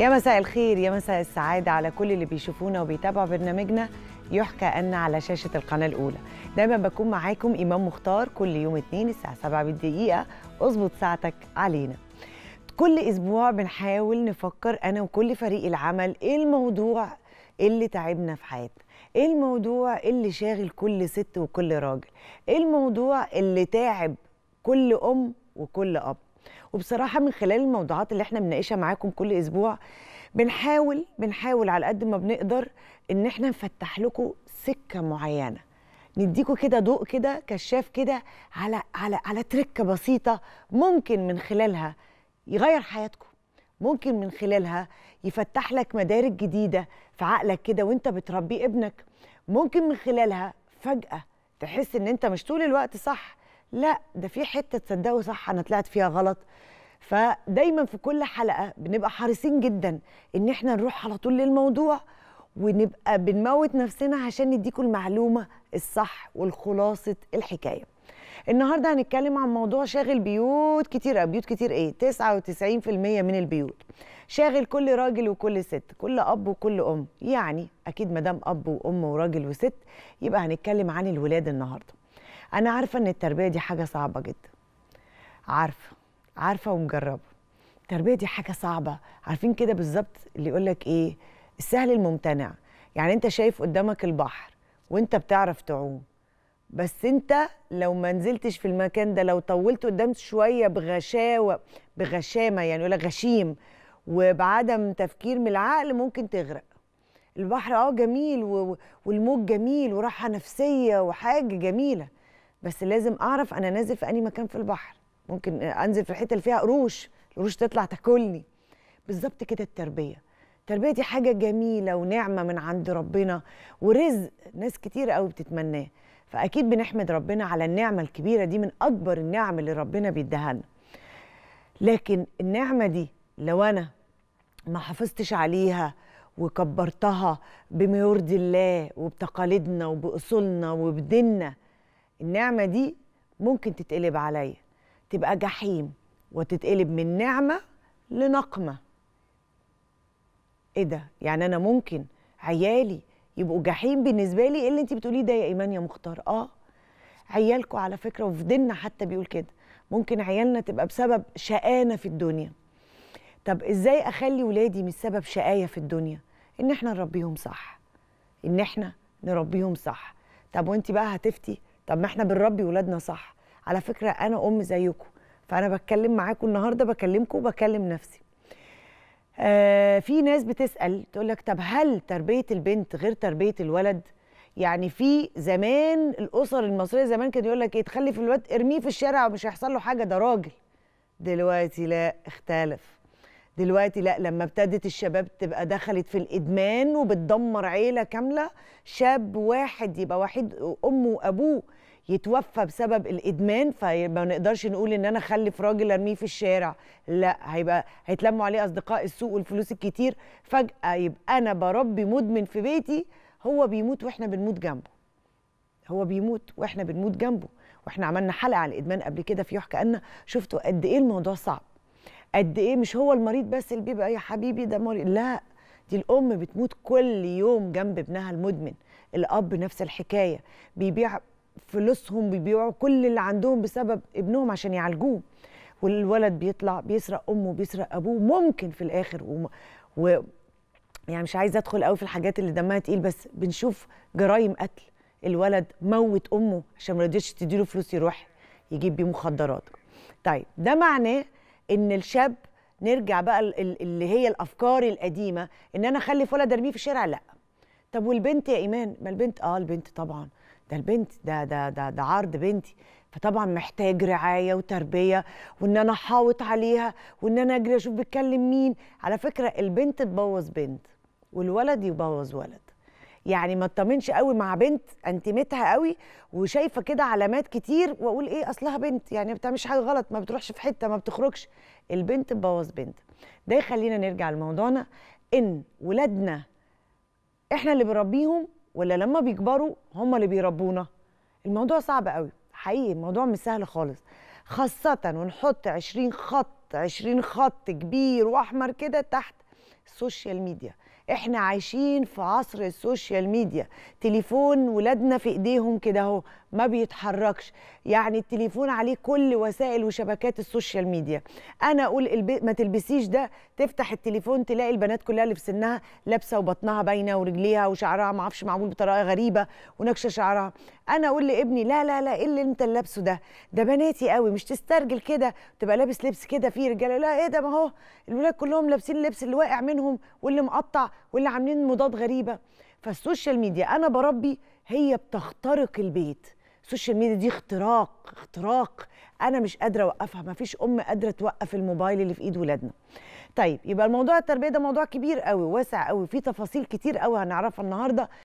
يا مساء الخير يا مساء السعادة على كل اللي بيشوفونا وبيتابعوا برنامجنا يحكى أن على شاشة القناة الأولى دايما بكون معاكم إمام مختار كل يوم اثنين الساعة سبعة بالدقيقة اظبط ساعتك علينا كل أسبوع بنحاول نفكر أنا وكل فريق العمل إيه الموضوع اللي تعبنا في حياتنا إيه الموضوع اللي شاغل كل ست وكل راجل إيه الموضوع اللي تعب كل أم وكل أب وبصراحه من خلال الموضوعات اللي احنا بنناقشها معاكم كل اسبوع بنحاول بنحاول على قد ما بنقدر ان احنا نفتح لكم سكه معينه نديكوا كده ضوء كده كشاف كده على على على تركه بسيطه ممكن من خلالها يغير حياتكم ممكن من خلالها يفتح لك مدارك جديده في عقلك كده وانت بتربي ابنك ممكن من خلالها فجاه تحس ان انت مش طول الوقت صح لا ده في حته تصدقوا صح انا طلعت فيها غلط فدايما في كل حلقه بنبقى حريصين جدا ان احنا نروح على طول للموضوع ونبقى بنموت نفسنا عشان نديكم المعلومه الصح والخلاصه الحكايه النهارده هنتكلم عن موضوع شاغل بيوت كتير بيوت كتير ايه 99% من البيوت شاغل كل راجل وكل ست كل اب وكل ام يعني اكيد مدام اب وام وراجل وست يبقى هنتكلم عن الولاد النهارده انا عارفه ان التربيه دي حاجه صعبه جدا عارفه عارفه ومجربه التربيه دي حاجه صعبه عارفين كده بالظبط اللي يقول لك ايه السهل الممتنع يعني انت شايف قدامك البحر وانت بتعرف تعوم بس انت لو ما نزلتش في المكان ده لو طولت قدام شويه بغشاوه بغشامه يعني ولا غشيم وبعدم تفكير من العقل ممكن تغرق البحر اه جميل والموج جميل وراحه نفسيه وحاجه جميله بس لازم اعرف انا نازل في اي مكان في البحر ممكن انزل في الحته اللي فيها قروش القروش تطلع تاكلني بالظبط كده التربيه التربيه دي حاجه جميله ونعمه من عند ربنا ورزق ناس كتير قوي بتتمناه فاكيد بنحمد ربنا على النعمه الكبيره دي من اكبر النعم اللي ربنا بيديها لنا لكن النعمه دي لو انا ما حافظتش عليها وكبرتها بما يرضي الله وبتقاليدنا وباصولنا وبديننا النعمه دي ممكن تتقلب عليا تبقى جحيم وتتقلب من نعمه لنقمه ايه ده يعني انا ممكن عيالي يبقوا جحيم بالنسبه لي ايه اللي انت بتقوليه ده يا ايمان يا مختار اه عيالكم على فكره وفي ديننا حتى بيقول كده ممكن عيالنا تبقى بسبب شقانه في الدنيا طب ازاي اخلي ولادي مش سبب شقايه في الدنيا ان احنا نربيهم صح ان احنا نربيهم صح طب وانت بقى هتفتي طب ما احنا بنربي ولادنا صح على فكره انا ام زيكم فانا بتكلم معاكم النهارده بكلمكم وبكلم نفسي آه في ناس بتسال تقول لك طب هل تربيه البنت غير تربيه الولد يعني في زمان الاسر المصريه زمان كان يقول لك ايه تخلي في الولد ارميه في الشارع ومش هيحصل له حاجه ده راجل دلوقتي لا اختلف دلوقتي لا لما ابتدت الشباب تبقى دخلت في الادمان وبتدمر عيله كامله شاب واحد يبقى وحيد امه وابوه يتوفى بسبب الادمان فما نقدرش نقول ان انا اخلف راجل ارميه في الشارع لا هيبقى هيتلموا عليه اصدقاء السوق والفلوس الكتير فجاه يبقى انا بربي مدمن في بيتي هو بيموت واحنا بنموت جنبه هو بيموت واحنا بنموت جنبه واحنا عملنا حلقه على الادمان قبل كده في يحكى ان شفتوا قد ايه الموضوع صعب قد ايه مش هو المريض بس اللي بيبقى يا حبيبي ده مريض لا دي الام بتموت كل يوم جنب ابنها المدمن الاب نفس الحكايه بيبيع فلوسهم بيبيعوا كل اللي عندهم بسبب ابنهم عشان يعالجوه والولد بيطلع بيسرق امه بيسرق ابوه ممكن في الاخر و, و يعني مش عايزه ادخل قوي في الحاجات اللي دمها تقيل بس بنشوف جرايم قتل الولد موت امه عشان ما رضيتش تديله فلوس يروح يجيب بيه مخدرات طيب ده معناه ان الشاب نرجع بقى اللي هي الافكار القديمه ان انا اخلف ولد ارميه في الشارع لا طب والبنت يا ايمان ما البنت اه البنت طبعا ده البنت ده ده ده ده عرض بنتي فطبعا محتاج رعايه وتربيه وان انا احاوط عليها وان انا اجري اشوف بتكلم مين على فكره البنت تبوظ بنت والولد يبوظ ولد يعني ما اطمنش قوي مع بنت انتمتها قوي وشايفه كده علامات كتير واقول ايه اصلها بنت يعني ما بتعملش حاجه غلط ما بتروحش في حته ما بتخرجش البنت تبوظ بنت ده يخلينا نرجع لموضوعنا ان ولادنا احنا اللي بنربيهم ولا لما بيكبروا هم اللي بيربونا الموضوع صعب قوي حقيقي الموضوع مش سهل خالص خاصة ونحط 20 خط 20 خط كبير واحمر كده تحت السوشيال ميديا احنا عايشين في عصر السوشيال ميديا تليفون ولادنا في ايديهم كده اهو ما بيتحركش يعني التليفون عليه كل وسائل وشبكات السوشيال ميديا انا اقول الب... ما تلبسيش ده تفتح التليفون تلاقي البنات كلها اللي في سنها لابسه وبطنها باينه ورجليها وشعرها ما اعرفش معمول بطريقه غريبه ونكشه شعرها انا اقول لابني لا لا لا ايه اللي انت لابسه ده ده بناتي قوي مش تسترجل كده تبقى لابس لبس كده فيه رجاله لا ايه ده ما هو الولاد كلهم لابسين اللبس اللي واقع منهم واللي مقطع واللي عاملين مضاد غريبه فالسوشيال ميديا انا بربي هي بتخترق البيت السوشيال ميديا دي اختراق اختراق انا مش قادره اوقفها ما فيش ام قادره توقف الموبايل اللي في ايد ولادنا طيب يبقى الموضوع التربيه ده موضوع كبير قوي واسع قوي فيه تفاصيل كتير قوي هنعرفها النهارده